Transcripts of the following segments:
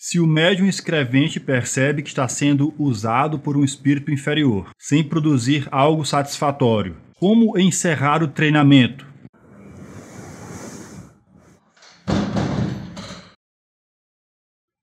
Se o médium escrevente percebe que está sendo usado por um espírito inferior, sem produzir algo satisfatório, como encerrar o treinamento?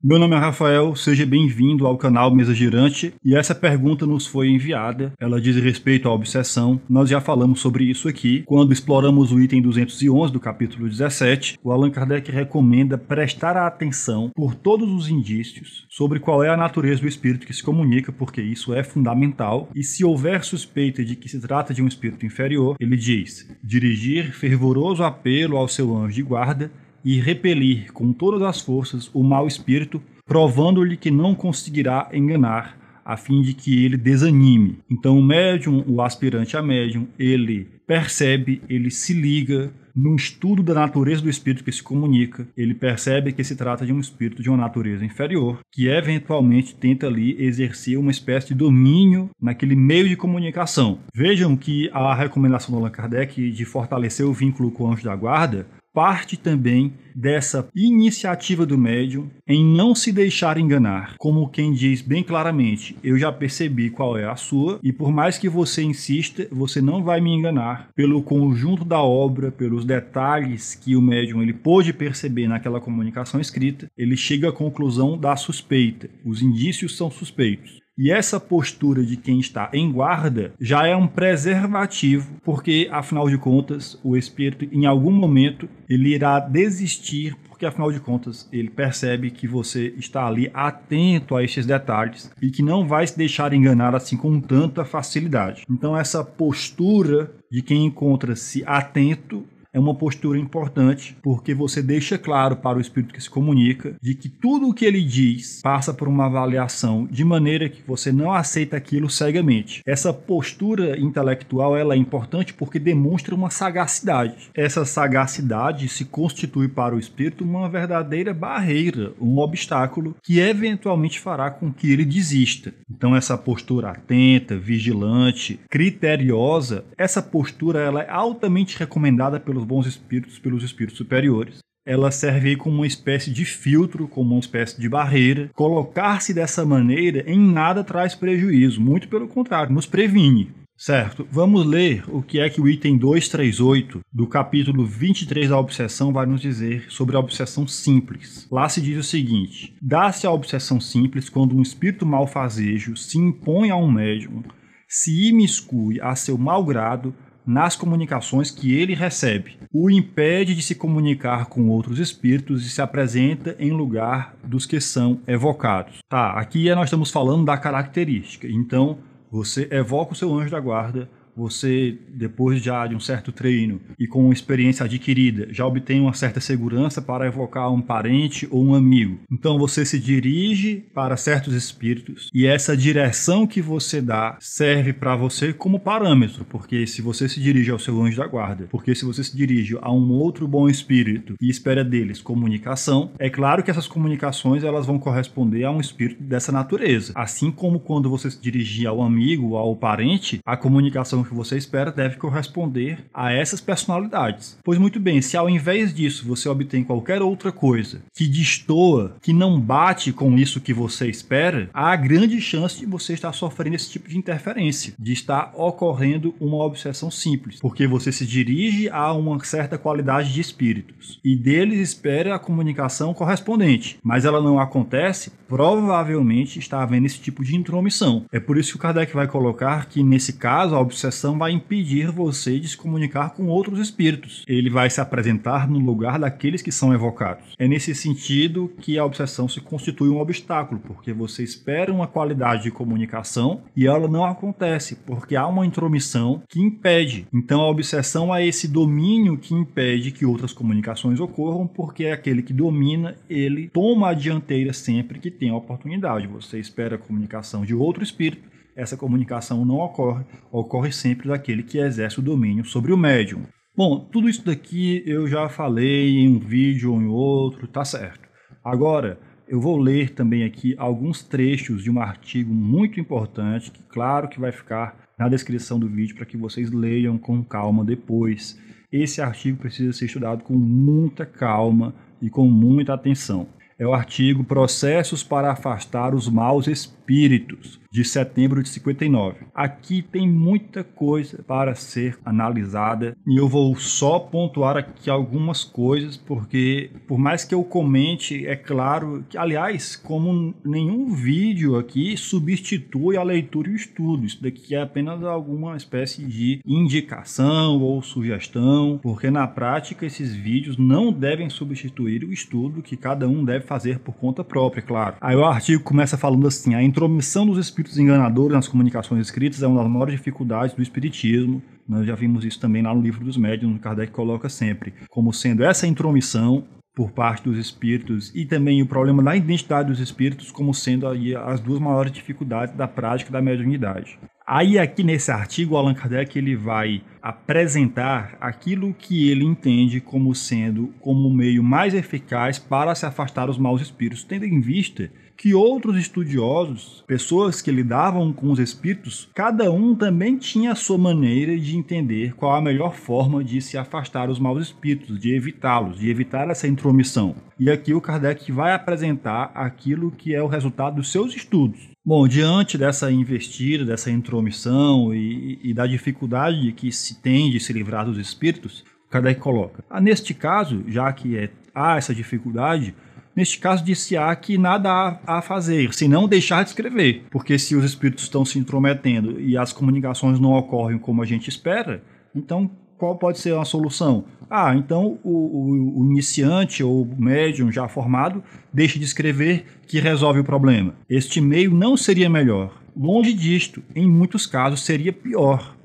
Meu nome é Rafael, seja bem-vindo ao canal Mesa Girante e essa pergunta nos foi enviada. Ela diz respeito à obsessão. Nós já falamos sobre isso aqui quando exploramos o item 211 do capítulo 17. O Allan Kardec recomenda prestar atenção por todos os indícios sobre qual é a natureza do espírito que se comunica, porque isso é fundamental. E se houver suspeita de que se trata de um espírito inferior, ele diz: dirigir fervoroso apelo ao seu anjo de guarda e repelir com todas as forças o mau espírito, provando-lhe que não conseguirá enganar, a fim de que ele desanime. Então, o médium, o aspirante a médium, ele percebe, ele se liga no estudo da natureza do espírito que se comunica, ele percebe que se trata de um espírito de uma natureza inferior, que eventualmente tenta ali exercer uma espécie de domínio naquele meio de comunicação. Vejam que a recomendação do Allan Kardec de fortalecer o vínculo com o anjo da guarda parte também dessa iniciativa do médium em não se deixar enganar, como quem diz bem claramente: eu já percebi qual é a sua, e por mais que você insista, você não vai me enganar pelo conjunto da obra, pelos detalhes que o médium ele pôde perceber naquela comunicação escrita, ele chega à conclusão da suspeita. Os indícios são suspeitos. E essa postura de quem está em guarda já é um preservativo, porque afinal de contas, o espírito em algum momento ele irá desistir porque afinal de contas ele percebe que você está ali atento a estes detalhes e que não vai se deixar enganar assim com tanta facilidade. Então essa postura de quem encontra-se atento é uma postura importante, porque você deixa claro para o espírito que se comunica de que tudo o que ele diz passa por uma avaliação de maneira que você não aceita aquilo cegamente. Essa postura intelectual ela é importante porque demonstra uma sagacidade. Essa sagacidade se constitui para o espírito uma verdadeira barreira, um obstáculo que eventualmente fará com que ele desista. Então essa postura atenta, vigilante, criteriosa, essa postura ela é altamente recomendada pelos bons espíritos pelos espíritos superiores. Ela serve aí como uma espécie de filtro, como uma espécie de barreira. Colocar-se dessa maneira em nada traz prejuízo, muito pelo contrário, nos previne. Certo, vamos ler o que é que o item 238 do capítulo 23 da obsessão vai nos dizer sobre a obsessão simples. Lá se diz o seguinte: dá-se a obsessão simples quando um espírito malfazejo se impõe a um médium, se imiscui a seu mau grado nas comunicações que ele recebe. O impede de se comunicar com outros espíritos e se apresenta em lugar dos que são evocados. Tá, aqui é, nós estamos falando da característica. Então, você evoca o seu anjo da guarda você, depois já de um certo treino e com experiência adquirida, já obtém uma certa segurança para evocar um parente ou um amigo. Então você se dirige para certos espíritos e essa direção que você dá serve para você como parâmetro, porque se você se dirige ao seu anjo da guarda, porque se você se dirige a um outro bom espírito e espera deles comunicação, é claro que essas comunicações elas vão corresponder a um espírito dessa natureza. Assim como quando você se dirigir ao amigo, ao parente, a comunicação que você espera deve corresponder a essas personalidades. Pois muito bem, se ao invés disso você obtém qualquer outra coisa que destoa, que não bate com isso que você espera, há grande chance de você estar sofrendo esse tipo de interferência, de estar ocorrendo uma obsessão simples, porque você se dirige a uma certa qualidade de espíritos e deles espera a comunicação correspondente, mas ela não acontece, provavelmente está havendo esse tipo de intromissão. É por isso que o Kardec vai colocar que nesse caso a obsessão vai impedir você de se comunicar com outros espíritos. Ele vai se apresentar no lugar daqueles que são evocados. É nesse sentido que a obsessão se constitui um obstáculo, porque você espera uma qualidade de comunicação e ela não acontece, porque há uma intromissão que impede. Então a obsessão é esse domínio que impede que outras comunicações ocorram, porque é aquele que domina, ele toma a dianteira sempre que tem a oportunidade. Você espera a comunicação de outro espírito essa comunicação não ocorre, ocorre sempre daquele que exerce o domínio sobre o médium. Bom, tudo isso daqui eu já falei em um vídeo ou em outro, tá certo. Agora, eu vou ler também aqui alguns trechos de um artigo muito importante, que claro que vai ficar na descrição do vídeo para que vocês leiam com calma depois. Esse artigo precisa ser estudado com muita calma e com muita atenção. É o artigo Processos para afastar os maus espíritos, de setembro de 59. Aqui tem muita coisa para ser analisada e eu vou só pontuar aqui algumas coisas, porque por mais que eu comente, é claro que, aliás, como nenhum vídeo aqui substitui a leitura e o estudo, isso daqui é apenas alguma espécie de indicação ou sugestão, porque na prática esses vídeos não devem substituir o estudo que cada um deve fazer por conta própria, é claro. Aí o artigo começa falando assim: a intromissão dos espíritos espíritos enganadores nas comunicações escritas é uma das maiores dificuldades do espiritismo. Nós né? já vimos isso também lá no livro dos médiuns, Kardec coloca sempre como sendo essa intromissão por parte dos espíritos e também o problema da identidade dos espíritos como sendo aí as duas maiores dificuldades da prática da mediunidade. Aí aqui nesse artigo, Allan Kardec ele vai apresentar aquilo que ele entende como sendo como o meio mais eficaz para se afastar dos maus espíritos, tendo em vista que outros estudiosos, pessoas que lidavam com os espíritos, cada um também tinha a sua maneira de entender qual a melhor forma de se afastar os maus espíritos, de evitá-los, de evitar essa intromissão. E aqui o Kardec vai apresentar aquilo que é o resultado dos seus estudos. Bom, diante dessa investida, dessa intromissão e, e da dificuldade que se tem de se livrar dos espíritos, Kardec coloca. Ah, neste caso, já que é, há essa dificuldade, neste caso, disse se que nada há a fazer, se não deixar de escrever. Porque se os espíritos estão se intrometendo e as comunicações não ocorrem como a gente espera, então qual pode ser a solução? Ah, então o, o, o, iniciante ou o médium já formado deixa de escrever que resolve o problema. Este meio não seria melhor. Longe disto, em muitos casos seria pior.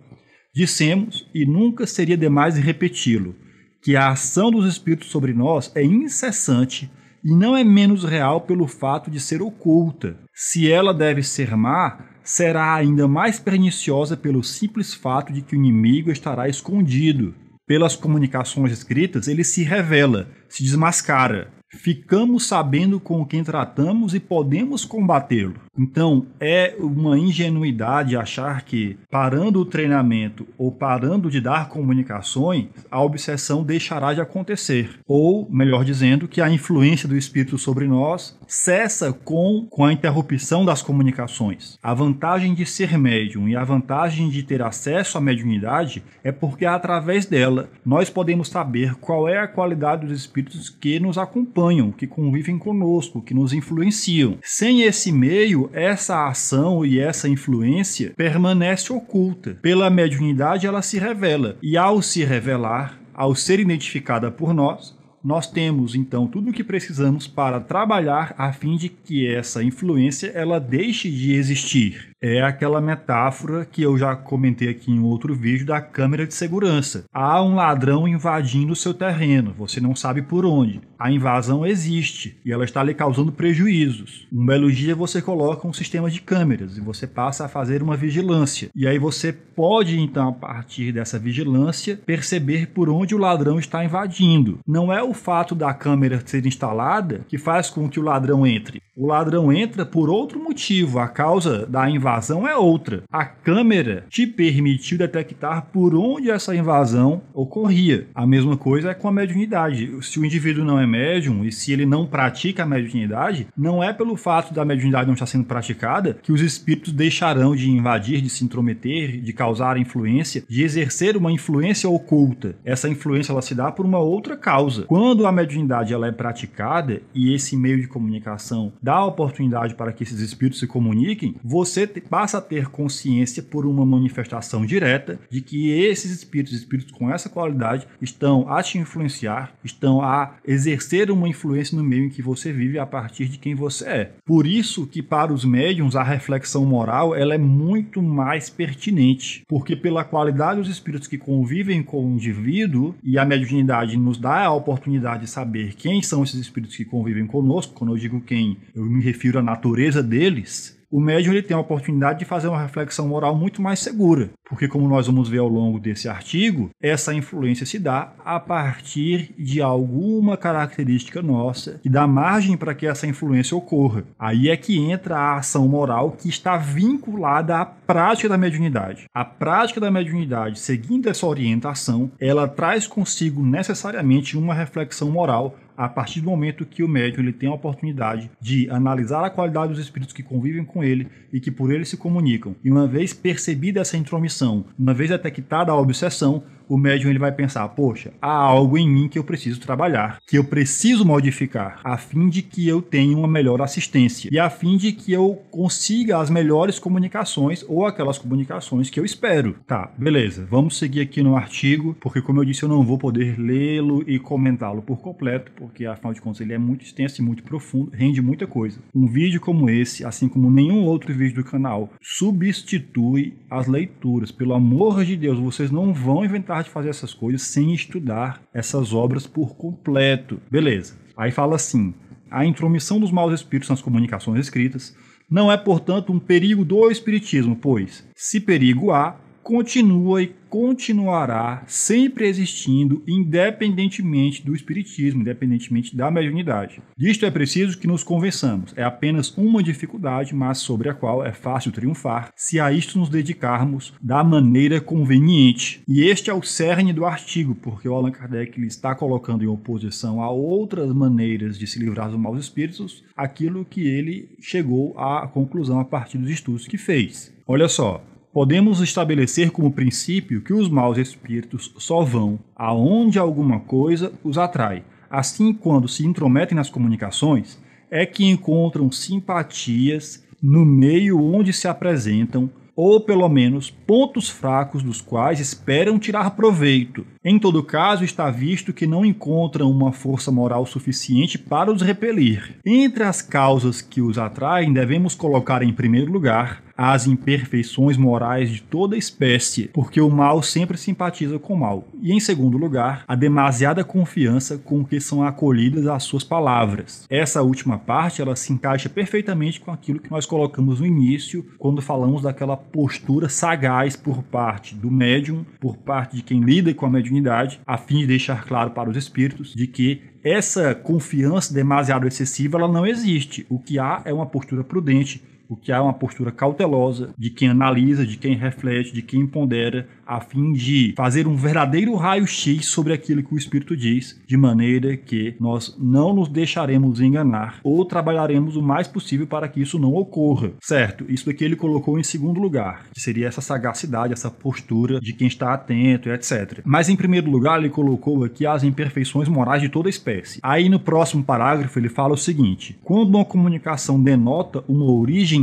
Dissemos, e nunca seria demais repeti-lo, que a ação dos espíritos sobre nós é incessante, e não é menos real pelo fato de ser oculta. Se ela deve ser má, será ainda mais perniciosa pelo simples fato de que o inimigo estará escondido. Pelas comunicações escritas, ele se revela, se desmascara. Ficamos sabendo com quem tratamos e podemos combatê-lo. Então, é uma ingenuidade achar que, parando o treinamento ou parando de dar comunicações, a obsessão deixará de acontecer. Ou, melhor dizendo, que a influência do espírito sobre nós cessa com, com a interrupção das comunicações. A vantagem de ser médium e a vantagem de ter acesso à mediunidade é porque, é através dela, nós podemos saber qual é a qualidade dos espíritos que nos acompanham, que convivem conosco, que nos influenciam. Sem esse meio, essa ação e essa influência permanece oculta. Pela mediunidade, ela se revela, e ao se revelar, ao ser identificada por nós, nós temos então tudo o que precisamos para trabalhar a fim de que essa influência ela deixe de existir é aquela metáfora que eu já comentei aqui em outro vídeo da câmera de segurança. Há um ladrão invadindo o seu terreno, você não sabe por onde. A invasão existe e ela está lhe causando prejuízos. Um belo dia você coloca um sistema de câmeras e você passa a fazer uma vigilância. E aí você pode, então, a partir dessa vigilância, perceber por onde o ladrão está invadindo. Não é o fato da câmera ser instalada que faz com que o ladrão entre. O ladrão entra por outro motivo, a causa da invasão invasão é outra. A câmera te permitiu detectar por onde essa invasão ocorria. A mesma coisa é com a mediunidade. Se o indivíduo não é médium e se ele não pratica a mediunidade, não é pelo fato da mediunidade não estar sendo praticada que os espíritos deixarão de invadir, de se intrometer, de causar influência, de exercer uma influência oculta. Essa influência ela se dá por uma outra causa. Quando a mediunidade ela é praticada e esse meio de comunicação dá oportunidade para que esses espíritos se comuniquem, você ele passa a ter consciência por uma manifestação direta de que esses espíritos, espíritos com essa qualidade, estão a te influenciar, estão a exercer uma influência no meio em que você vive a partir de quem você é. Por isso que para os médiums a reflexão moral ela é muito mais pertinente, porque pela qualidade dos espíritos que convivem com o indivíduo e a mediunidade nos dá a oportunidade de saber quem são esses espíritos que convivem conosco, quando eu digo quem, eu me refiro à natureza deles, o médium ele tem a oportunidade de fazer uma reflexão moral muito mais segura, porque como nós vamos ver ao longo desse artigo, essa influência se dá a partir de alguma característica nossa que dá margem para que essa influência ocorra. Aí é que entra a ação moral que está vinculada à prática da mediunidade. A prática da mediunidade, seguindo essa orientação, ela traz consigo necessariamente uma reflexão moral a partir do momento que o médium ele tem a oportunidade de analisar a qualidade dos espíritos que convivem com ele e que por ele se comunicam. E uma vez percebida essa intromissão, uma vez detectada a obsessão, o médium ele vai pensar: poxa, há algo em mim que eu preciso trabalhar, que eu preciso modificar, a fim de que eu tenha uma melhor assistência e a fim de que eu consiga as melhores comunicações ou aquelas comunicações que eu espero. Tá, beleza, vamos seguir aqui no artigo, porque, como eu disse, eu não vou poder lê-lo e comentá-lo por completo, porque afinal de contas ele é muito extenso e muito profundo, rende muita coisa. Um vídeo como esse, assim como nenhum outro vídeo do canal, substitui as leituras. Pelo amor de Deus, vocês não vão inventar de fazer essas coisas sem estudar essas obras por completo. Beleza. Aí fala assim: a intromissão dos maus espíritos nas comunicações escritas não é, portanto, um perigo do espiritismo, pois, se perigo há, continua e continuará sempre existindo, independentemente do espiritismo, independentemente da mediunidade. Disto é preciso que nos convençamos, é apenas uma dificuldade, mas sobre a qual é fácil triunfar, se a isto nos dedicarmos da maneira conveniente. E este é o cerne do artigo, porque o Allan Kardec está colocando em oposição a outras maneiras de se livrar dos maus espíritos, aquilo que ele chegou à conclusão a partir dos estudos que fez. Olha só, podemos estabelecer como princípio que os maus espíritos só vão aonde alguma coisa os atrai. Assim, quando se intrometem nas comunicações, é que encontram simpatias no meio onde se apresentam, ou pelo menos pontos fracos dos quais esperam tirar proveito, em todo caso, está visto que não encontram uma força moral suficiente para os repelir. Entre as causas que os atraem, devemos colocar em primeiro lugar as imperfeições morais de toda espécie, porque o mal sempre simpatiza com o mal. E em segundo lugar, a demasiada confiança com que são acolhidas as suas palavras. Essa última parte, ela se encaixa perfeitamente com aquilo que nós colocamos no início, quando falamos daquela postura sagaz por parte do médium, por parte de quem lida com a médium dignidade, a fim de deixar claro para os espíritos de que essa confiança demasiado excessiva ela não existe. O que há é uma postura prudente o que há uma postura cautelosa de quem analisa, de quem reflete, de quem pondera, a fim de fazer um verdadeiro raio-x sobre aquilo que o Espírito diz, de maneira que nós não nos deixaremos enganar ou trabalharemos o mais possível para que isso não ocorra. Certo, isso aqui ele colocou em segundo lugar, que seria essa sagacidade, essa postura de quem está atento, etc. Mas em primeiro lugar, ele colocou aqui as imperfeições morais de toda espécie. Aí no próximo parágrafo, ele fala o seguinte: quando uma comunicação denota uma origem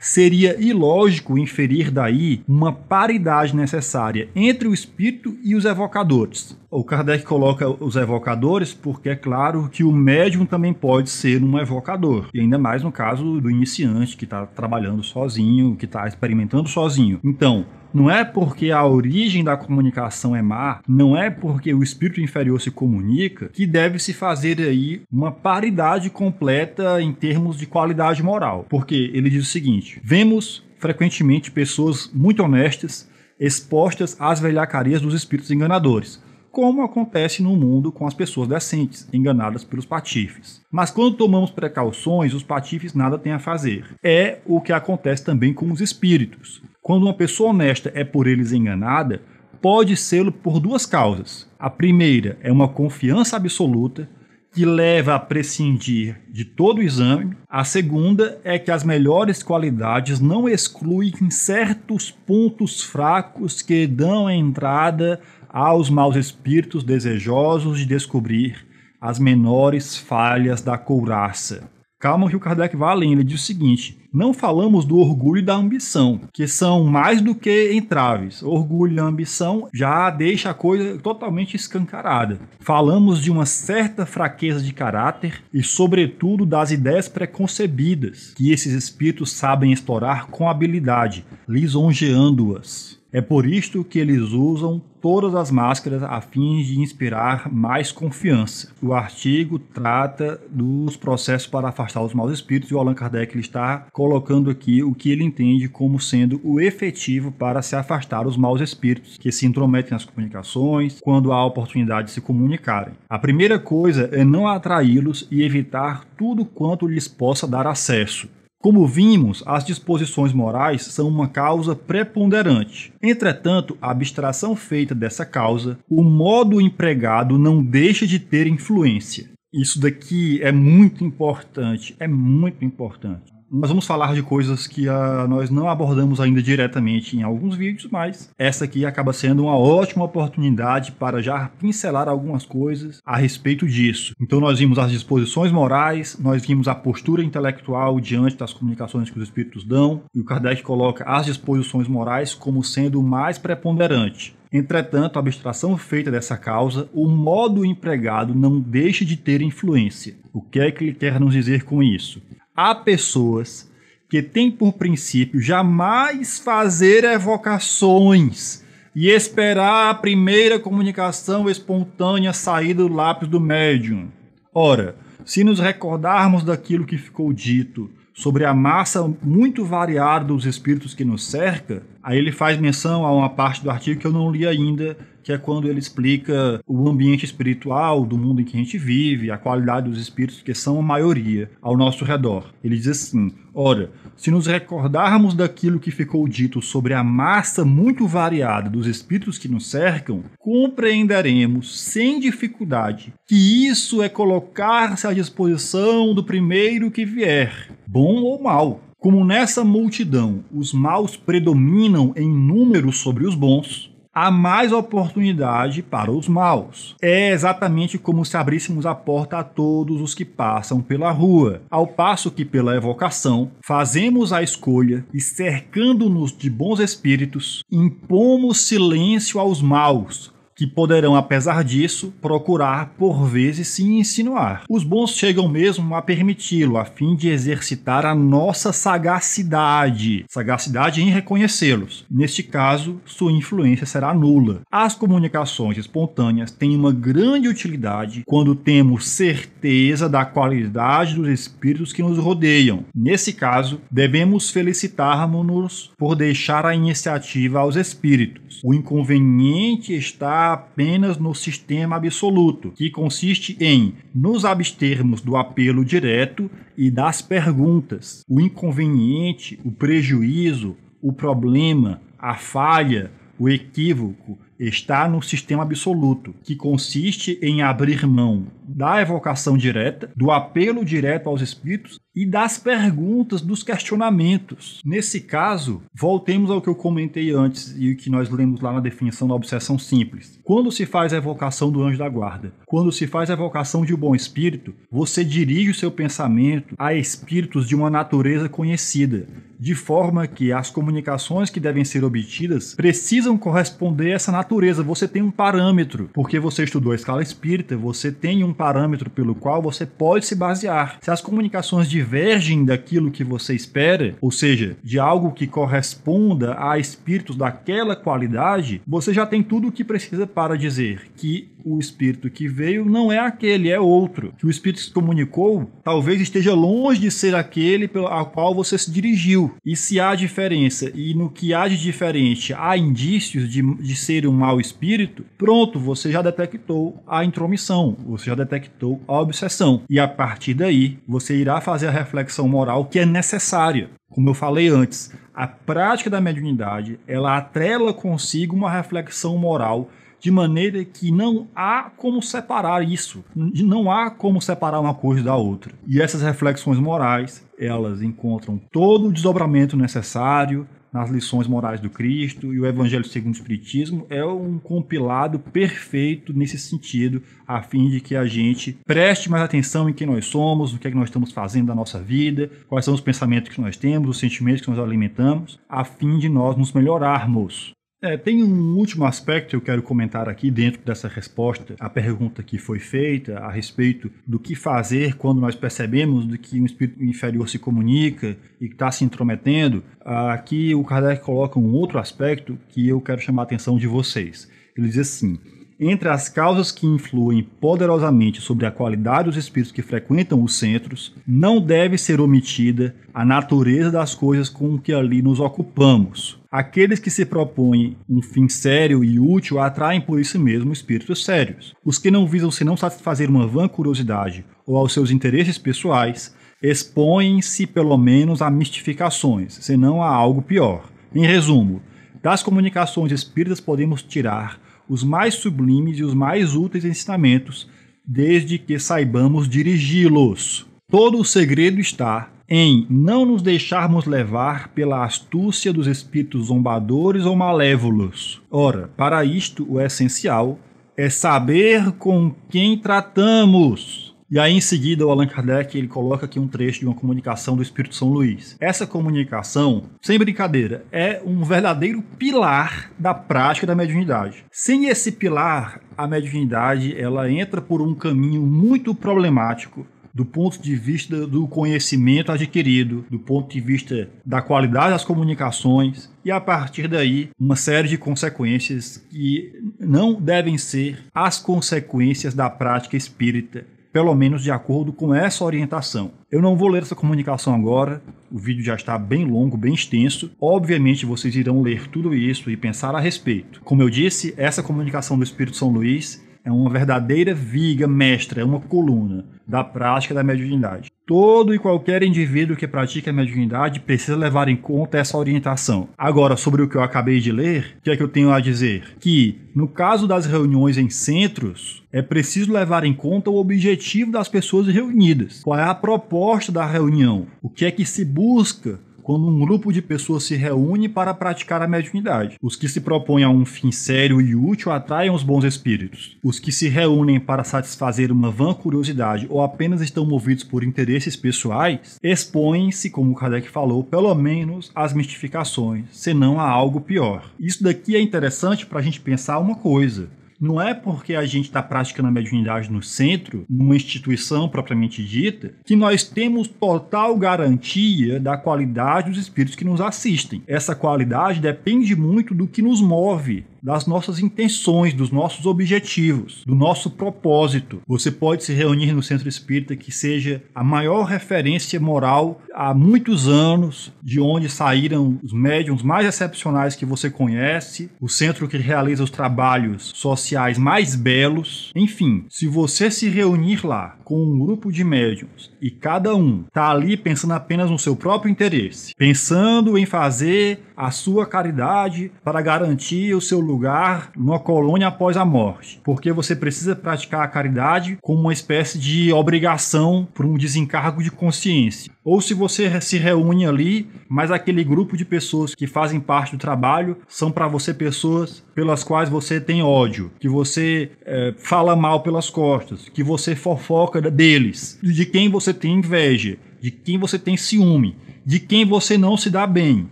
seria ilógico inferir daí uma paridade necessária entre o espírito e os evocadores. O Kardec coloca os evocadores porque é claro que o médium também pode ser um evocador. E ainda mais no caso do iniciante que está trabalhando sozinho, que está experimentando sozinho. Então, não é porque a origem da comunicação é má, não é porque o espírito inferior se comunica, que deve se fazer aí uma paridade completa em termos de qualidade moral. Porque ele diz o seguinte: vemos frequentemente pessoas muito honestas expostas às velhacarias dos espíritos enganadores como acontece no mundo com as pessoas decentes, enganadas pelos patifes. Mas quando tomamos precauções, os patifes nada têm a fazer. É o que acontece também com os espíritos. Quando uma pessoa honesta é por eles enganada, pode sê-lo por duas causas. A primeira é uma confiança absoluta, que leva a prescindir de todo o exame. A segunda é que as melhores qualidades não excluem certos pontos fracos que dão entrada aos maus espíritos desejosos de descobrir as menores falhas da couraça. Calma que o Kardec vai além, ele diz o seguinte: não falamos do orgulho e da ambição, que são mais do que entraves. Orgulho e ambição já deixa a coisa totalmente escancarada. Falamos de uma certa fraqueza de caráter e, sobretudo, das ideias preconcebidas, que esses espíritos sabem explorar com habilidade, lisonjeando-as. É por isto que eles usam todas as máscaras a fim de inspirar mais confiança. O artigo trata dos processos para afastar os maus espíritos e o Allan Kardec está colocando aqui o que ele entende como sendo o efetivo para se afastar os maus espíritos que se intrometem nas comunicações quando há oportunidade de se comunicarem. A primeira coisa é não atraí-los e evitar tudo quanto lhes possa dar acesso. Como vimos, as disposições morais são uma causa preponderante. Entretanto, a abstração feita dessa causa, o modo empregado não deixa de ter influência. Isso daqui é muito importante, é muito importante. Nós vamos falar de coisas que ah, nós não abordamos ainda diretamente em alguns vídeos, mas essa aqui acaba sendo uma ótima oportunidade para já pincelar algumas coisas a respeito disso. Então nós vimos as disposições morais, nós vimos a postura intelectual diante das comunicações que os espíritos dão, e o Kardec coloca as disposições morais como sendo o mais preponderante. Entretanto, a abstração feita dessa causa, o modo empregado não deixa de ter influência. O que é que ele quer nos dizer com isso? há pessoas que têm por princípio jamais fazer evocações e esperar a primeira comunicação espontânea sair do lápis do médium. Ora, se nos recordarmos daquilo que ficou dito sobre a massa muito variada dos espíritos que nos cerca, aí ele faz menção a uma parte do artigo que eu não li ainda, que é quando ele explica o ambiente espiritual do mundo em que a gente vive, a qualidade dos espíritos que são a maioria ao nosso redor. Ele diz assim: Ora, se nos recordarmos daquilo que ficou dito sobre a massa muito variada dos espíritos que nos cercam, compreenderemos sem dificuldade que isso é colocar-se à disposição do primeiro que vier, bom ou mal. Como nessa multidão os maus predominam em número sobre os bons, há mais oportunidade para os maus. É exatamente como se abríssemos a porta a todos os que passam pela rua, ao passo que, pela evocação, fazemos a escolha e, cercando-nos de bons espíritos, impomos silêncio aos maus que poderão, apesar disso, procurar por vezes se insinuar. Os bons chegam mesmo a permiti-lo, a fim de exercitar a nossa sagacidade, sagacidade em reconhecê-los. Neste caso, sua influência será nula. As comunicações espontâneas têm uma grande utilidade quando temos certeza da qualidade dos espíritos que nos rodeiam. Nesse caso, devemos felicitarmos-nos por deixar a iniciativa aos espíritos. O inconveniente está apenas no sistema absoluto, que consiste em nos abstermos do apelo direto e das perguntas. O inconveniente, o prejuízo, o problema, a falha, o equívoco está no sistema absoluto, que consiste em abrir mão da evocação direta, do apelo direto aos espíritos e das perguntas, dos questionamentos. Nesse caso, voltemos ao que eu comentei antes e que nós lemos lá na definição da obsessão simples. Quando se faz a evocação do anjo da guarda, quando se faz a evocação de um bom espírito, você dirige o seu pensamento a espíritos de uma natureza conhecida, de forma que as comunicações que devem ser obtidas precisam corresponder a essa natureza. Você tem um parâmetro, porque você estudou a escala espírita, você tem um parâmetro pelo qual você pode se basear. Se as comunicações divergem daquilo que você espera, ou seja, de algo que corresponda a espíritos daquela qualidade, você já tem tudo o que precisa para dizer que o espírito que veio não é aquele, é outro. Que o espírito que se comunicou talvez esteja longe de ser aquele ao qual você se dirigiu. E se há diferença e no que há de diferente há indícios de, de ser um mau espírito, pronto, você já detectou a intromissão, você já detectou detectou a obsessão. E a partir daí, você irá fazer a reflexão moral que é necessária. Como eu falei antes, a prática da mediunidade, ela atrela consigo uma reflexão moral de maneira que não há como separar isso, não há como separar uma coisa da outra. E essas reflexões morais, elas encontram todo o desdobramento necessário nas lições morais do Cristo e o Evangelho segundo o Espiritismo é um compilado perfeito nesse sentido, a fim de que a gente preste mais atenção em quem nós somos, o que é que nós estamos fazendo da nossa vida, quais são os pensamentos que nós temos, os sentimentos que nós alimentamos, a fim de nós nos melhorarmos. É, tem um último aspecto que eu quero comentar aqui dentro dessa resposta à pergunta que foi feita a respeito do que fazer quando nós percebemos do que um espírito inferior se comunica e está se intrometendo. Aqui o Kardec coloca um outro aspecto que eu quero chamar a atenção de vocês. Ele diz assim: entre as causas que influem poderosamente sobre a qualidade dos espíritos que frequentam os centros, não deve ser omitida a natureza das coisas com que ali nos ocupamos. Aqueles que se propõem um fim sério e útil atraem por isso mesmo espíritos sérios. Os que não visam senão satisfazer uma vã curiosidade ou aos seus interesses pessoais, expõem-se pelo menos a mistificações, senão a algo pior. Em resumo, das comunicações espíritas podemos tirar os mais sublimes e os mais úteis ensinamentos, desde que saibamos dirigi-los. Todo o segredo está em não nos deixarmos levar pela astúcia dos espíritos zombadores ou malévolos. Ora, para isto o essencial é saber com quem tratamos. E aí, em seguida, o Allan Kardec ele coloca aqui um trecho de uma comunicação do Espírito São Luís. Essa comunicação, sem brincadeira, é um verdadeiro pilar da prática da mediunidade. Sem esse pilar, a mediunidade ela entra por um caminho muito problemático do ponto de vista do conhecimento adquirido, do ponto de vista da qualidade das comunicações e a partir daí uma série de consequências que não devem ser as consequências da prática espírita pelo menos de acordo com essa orientação. Eu não vou ler essa comunicação agora, o vídeo já está bem longo, bem extenso. Obviamente vocês irão ler tudo isso e pensar a respeito. Como eu disse, essa comunicação do Espírito São Luís é uma verdadeira viga mestra, é uma coluna da prática da mediunidade. Todo e qualquer indivíduo que pratica a mediunidade precisa levar em conta essa orientação. Agora, sobre o que eu acabei de ler, o que é que eu tenho a dizer? Que, no caso das reuniões em centros, é preciso levar em conta o objetivo das pessoas reunidas. Qual é a proposta da reunião? O que é que se busca quando um grupo de pessoas se reúne para praticar a mediunidade. Os que se propõem a um fim sério e útil atraem os bons espíritos. Os que se reúnem para satisfazer uma vã curiosidade ou apenas estão movidos por interesses pessoais, expõem-se, como Kardec falou, pelo menos às mistificações, senão a algo pior. Isso daqui é interessante para a gente pensar uma coisa. Não é porque a gente está praticando a mediunidade no centro, numa instituição propriamente dita, que nós temos total garantia da qualidade dos espíritos que nos assistem. Essa qualidade depende muito do que nos move, das nossas intenções, dos nossos objetivos, do nosso propósito. Você pode se reunir no centro espírita que seja a maior referência moral há muitos anos, de onde saíram os médiums mais excepcionais que você conhece, o centro que realiza os trabalhos sociais mais belos. Enfim, se você se reunir lá com um grupo de médiums e cada um tá ali pensando apenas no seu próprio interesse, pensando em fazer a sua caridade para garantir o seu lugar numa colônia após a morte, porque você precisa praticar a caridade como uma espécie de obrigação por um desencargo de consciência. Ou se você se reúne ali, mas aquele grupo de pessoas que fazem parte do trabalho são para você pessoas pelas quais você tem ódio, que você é, fala mal pelas costas, que você fofoca época deles, de quem você tem inveja, de quem você tem ciúme, de quem você não se dá bem,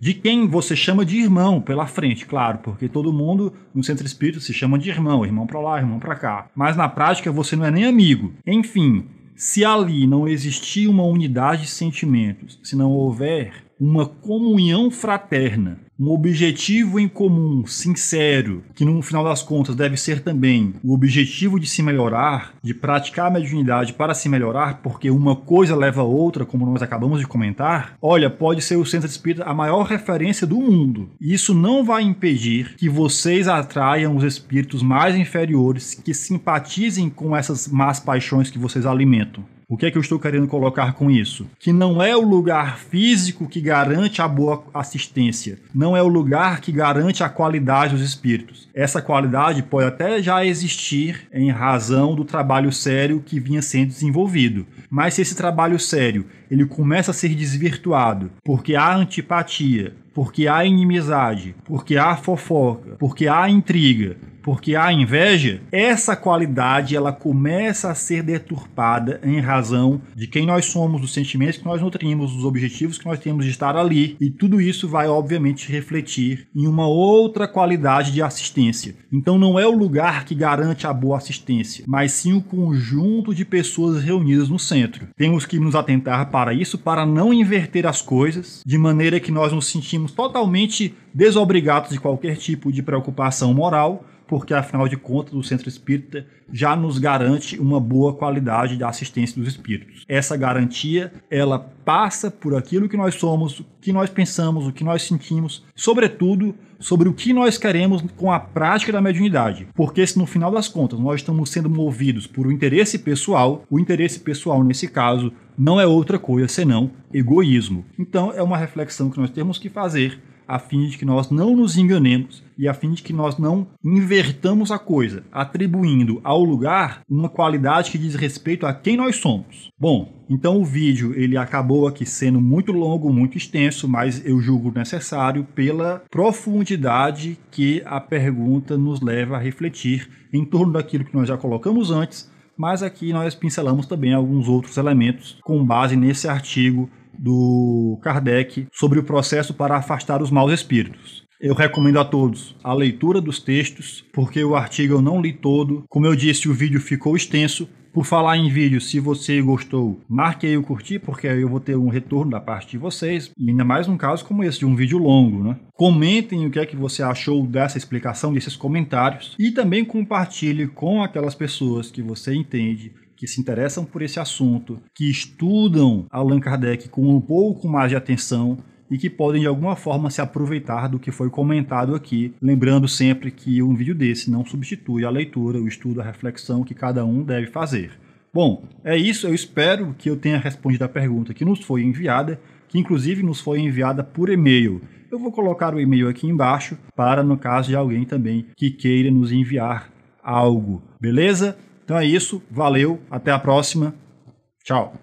de quem você chama de irmão pela frente, claro, porque todo mundo no centro espírita se chama de irmão, irmão para lá, irmão para cá. Mas na prática você não é nem amigo. Enfim, se ali não existir uma unidade de sentimentos, se não houver uma comunhão fraterna, um objetivo em comum, sincero, que no final das contas deve ser também o objetivo de se melhorar, de praticar a mediunidade para se melhorar, porque uma coisa leva a outra, como nós acabamos de comentar. Olha, pode ser o centro espírita a maior referência do mundo. Isso não vai impedir que vocês atraiam os espíritos mais inferiores que simpatizem com essas más paixões que vocês alimentam. O que é que eu estou querendo colocar com isso? Que não é o lugar físico que garante a boa assistência, não é o lugar que garante a qualidade dos espíritos. Essa qualidade pode até já existir em razão do trabalho sério que vinha sendo desenvolvido, mas se esse trabalho sério ele começa a ser desvirtuado porque há antipatia, porque há inimizade, porque há fofoca, porque há intriga, porque a inveja, essa qualidade ela começa a ser deturpada em razão de quem nós somos, dos sentimentos que nós nutrimos, dos objetivos que nós temos de estar ali, e tudo isso vai obviamente refletir em uma outra qualidade de assistência. Então não é o lugar que garante a boa assistência, mas sim o conjunto de pessoas reunidas no centro. Temos que nos atentar para isso para não inverter as coisas, de maneira que nós nos sentimos totalmente desobrigados de qualquer tipo de preocupação moral porque afinal de contas o centro espírita já nos garante uma boa qualidade da assistência dos espíritos. Essa garantia, ela passa por aquilo que nós somos, o que nós pensamos, o que nós sentimos, sobretudo sobre o que nós queremos com a prática da mediunidade. Porque se no final das contas nós estamos sendo movidos por um interesse pessoal, o interesse pessoal nesse caso não é outra coisa senão egoísmo. Então é uma reflexão que nós temos que fazer a fim de que nós não nos enganemos e a fim de que nós não invertamos a coisa, atribuindo ao lugar uma qualidade que diz respeito a quem nós somos. Bom, então o vídeo ele acabou aqui sendo muito longo, muito extenso, mas eu julgo necessário pela profundidade que a pergunta nos leva a refletir em torno daquilo que nós já colocamos antes, mas aqui nós pincelamos também alguns outros elementos com base nesse artigo do Kardec sobre o processo para afastar os maus espíritos. Eu recomendo a todos a leitura dos textos, porque o artigo eu não li todo. Como eu disse, o vídeo ficou extenso. Por falar em vídeo, se você gostou, marque aí o curtir, porque aí eu vou ter um retorno da parte de vocês. E ainda mais num caso como esse, de um vídeo longo, né? Comentem o que é que você achou dessa explicação, desses comentários. E também compartilhe com aquelas pessoas que você entende que se interessam por esse assunto, que estudam Allan Kardec com um pouco mais de atenção e que podem de alguma forma se aproveitar do que foi comentado aqui, lembrando sempre que um vídeo desse não substitui a leitura, o estudo, a reflexão que cada um deve fazer. Bom, é isso, eu espero que eu tenha respondido a pergunta que nos foi enviada, que inclusive nos foi enviada por e-mail. Eu vou colocar o e-mail aqui embaixo para no caso de alguém também que queira nos enviar algo, beleza? Então é isso, valeu, até a próxima. Tchau.